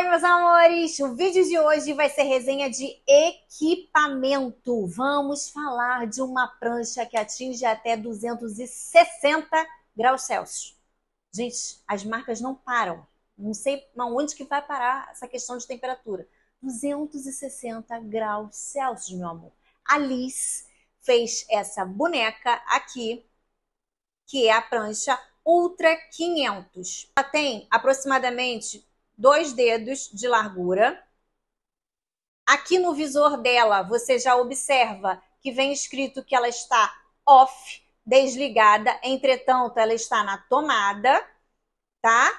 Oi, meus amores! O vídeo de hoje vai ser resenha de equipamento. Vamos falar de uma prancha que atinge até 260 graus Celsius. Gente, as marcas não param. Não sei onde que vai parar essa questão de temperatura. 260 graus Celsius, meu amor. A Liz fez essa boneca aqui, que é a prancha Ultra 500. Ela tem aproximadamente dois dedos de largura. Aqui no visor dela, você já observa que vem escrito que ela está off, desligada, entretanto, ela está na tomada, tá?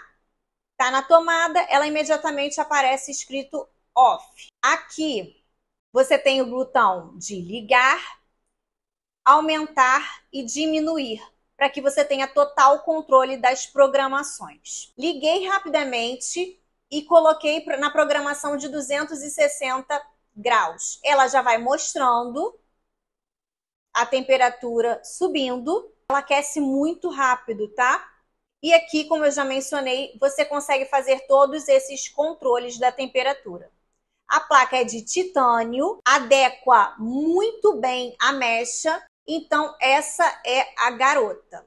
Tá na tomada, ela imediatamente aparece escrito off. Aqui, você tem o botão de ligar, aumentar e diminuir, para que você tenha total controle das programações. Liguei rapidamente e coloquei na programação de 260 graus. Ela já vai mostrando a temperatura subindo. Ela aquece muito rápido, tá? E aqui, como eu já mencionei, você consegue fazer todos esses controles da temperatura. A placa é de titânio, adequa muito bem a mecha, então essa é a garota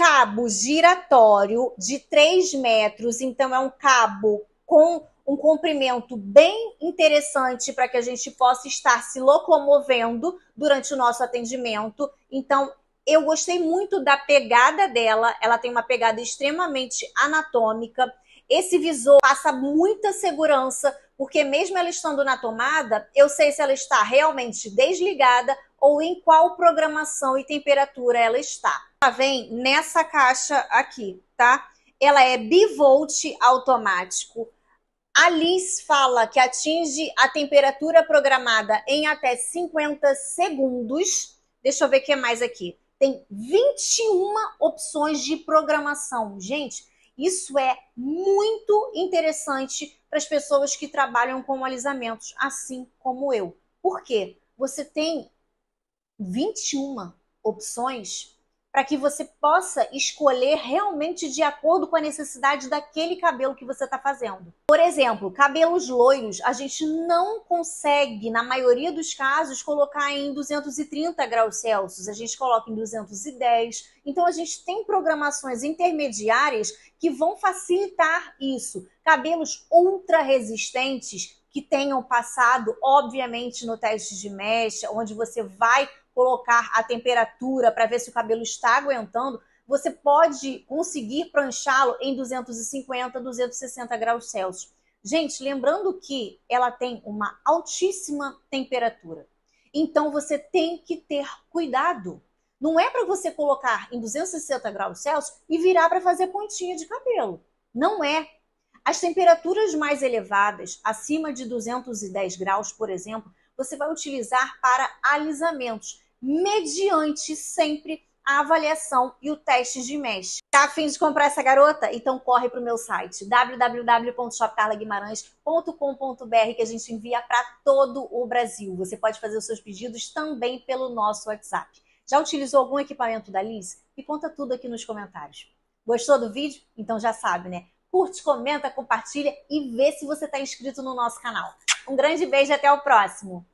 cabo giratório de 3 metros, então é um cabo com um comprimento bem interessante para que a gente possa estar se locomovendo durante o nosso atendimento. Então, eu gostei muito da pegada dela, ela tem uma pegada extremamente anatômica. Esse visor passa muita segurança, porque mesmo ela estando na tomada, eu sei se ela está realmente desligada ou em qual programação e temperatura ela está. Ela vem nessa caixa aqui, tá? Ela é bivolt automático. A Liz fala que atinge a temperatura programada em até 50 segundos. Deixa eu ver o que mais aqui. Tem 21 opções de programação. Gente, isso é muito interessante para as pessoas que trabalham com alisamentos, assim como eu. Por quê? Você tem 21 opções para que você possa escolher realmente de acordo com a necessidade daquele cabelo que você está fazendo. Por exemplo, cabelos loiros, a gente não consegue, na maioria dos casos, colocar em 230 graus Celsius, a gente coloca em 210. Então, a gente tem programações intermediárias que vão facilitar isso. Cabelos ultra resistentes que tenham passado, obviamente, no teste de mecha, onde você vai colocar a temperatura para ver se o cabelo está aguentando, você pode conseguir pranchá-lo em 250, 260 graus Celsius. Gente, lembrando que ela tem uma altíssima temperatura. Então você tem que ter cuidado. Não é para você colocar em 260 graus Celsius e virar para fazer pontinha de cabelo. Não é. As temperaturas mais elevadas, acima de 210 graus, por exemplo, você vai utilizar para alisamentos mediante sempre a avaliação e o teste de mesh. Tá afim de comprar essa garota? Então corre para o meu site www.shopcarlaguimarães.com.br que a gente envia para todo o Brasil. Você pode fazer os seus pedidos também pelo nosso WhatsApp. Já utilizou algum equipamento da Liz? Me conta tudo aqui nos comentários. Gostou do vídeo? Então já sabe, né? Curte, comenta, compartilha e vê se você está inscrito no nosso canal. Um grande beijo e até o próximo!